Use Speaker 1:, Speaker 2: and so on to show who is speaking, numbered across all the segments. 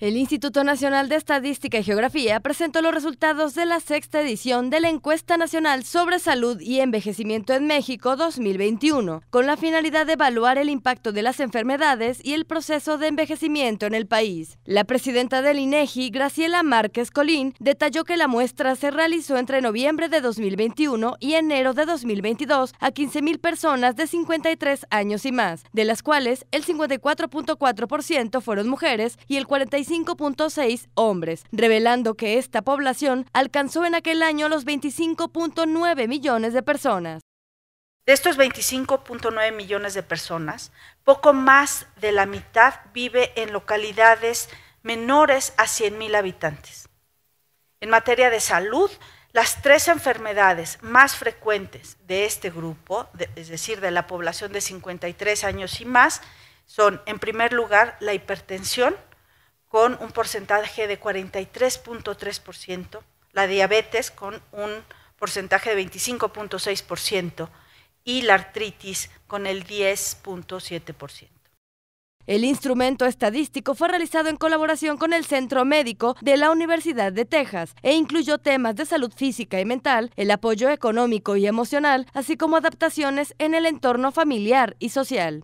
Speaker 1: El Instituto Nacional de Estadística y Geografía presentó los resultados de la sexta edición de la Encuesta Nacional sobre Salud y Envejecimiento en México 2021, con la finalidad de evaluar el impacto de las enfermedades y el proceso de envejecimiento en el país. La presidenta del INEGI, e Graciela Márquez Colín, detalló que la muestra se realizó entre noviembre de 2021 y enero de 2022 a 15.000 personas de 53 años y más, de las cuales el 54.4% fueron mujeres y el 45 5.6 hombres, revelando que esta población alcanzó en aquel año los 25.9 millones de personas.
Speaker 2: De estos 25.9 millones de personas, poco más de la mitad vive en localidades menores a 100.000 habitantes. En materia de salud, las tres enfermedades más frecuentes de este grupo, es decir, de la población de 53 años y más, son, en primer lugar, la hipertensión, con un porcentaje de 43.3%, la diabetes con un porcentaje de 25.6% y la artritis con el 10.7%.
Speaker 1: El instrumento estadístico fue realizado en colaboración con el Centro Médico de la Universidad de Texas e incluyó temas de salud física y mental, el apoyo económico y emocional, así como adaptaciones en el entorno familiar y social.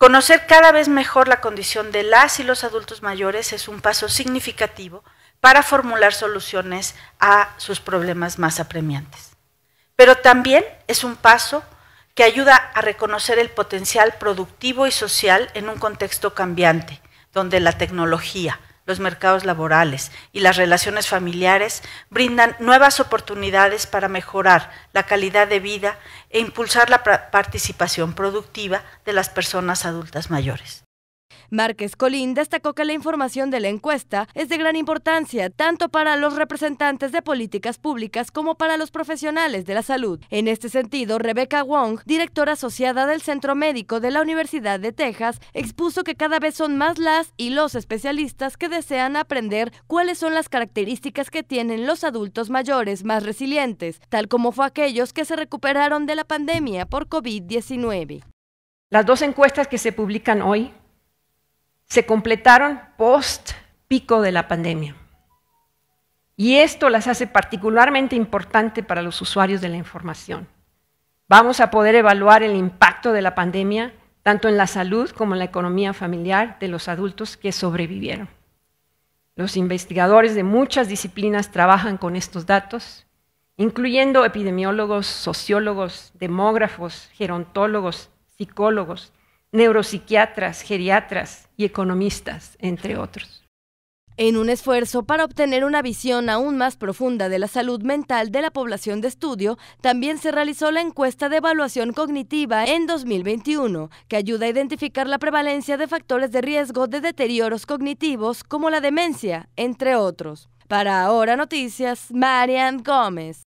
Speaker 1: Conocer cada vez mejor la
Speaker 2: condición de las y los adultos mayores es un paso significativo para formular soluciones a sus problemas más apremiantes. Pero también es un paso que ayuda a reconocer el potencial productivo y social en un contexto cambiante, donde la tecnología, los mercados laborales y las relaciones familiares brindan nuevas oportunidades para mejorar la calidad de vida e impulsar la participación productiva de las personas adultas mayores.
Speaker 1: Márquez Colín destacó que la información de la encuesta es de gran importancia tanto para los representantes de políticas públicas como para los profesionales de la salud. En este sentido, Rebecca Wong, directora asociada del Centro Médico de la Universidad de Texas, expuso que cada vez son más las y los especialistas que desean aprender cuáles son las características que tienen los adultos mayores más resilientes, tal como fue aquellos que se recuperaron de la pandemia
Speaker 3: por COVID-19. Las dos encuestas que se publican hoy se completaron post pico de la pandemia. Y esto las hace particularmente importante para los usuarios de la información. Vamos a poder evaluar el impacto de la pandemia tanto en la salud como en la economía familiar de los adultos que sobrevivieron. Los investigadores de muchas disciplinas trabajan con estos datos, incluyendo epidemiólogos, sociólogos, demógrafos, gerontólogos, psicólogos, neuropsiquiatras, geriatras y economistas, entre otros.
Speaker 1: En un esfuerzo para obtener una visión aún más profunda de la salud mental de la población de estudio, también se realizó la encuesta de evaluación cognitiva en 2021, que ayuda a identificar la prevalencia de factores de riesgo de deterioros cognitivos como la demencia, entre otros. Para Ahora Noticias, Marian Gómez.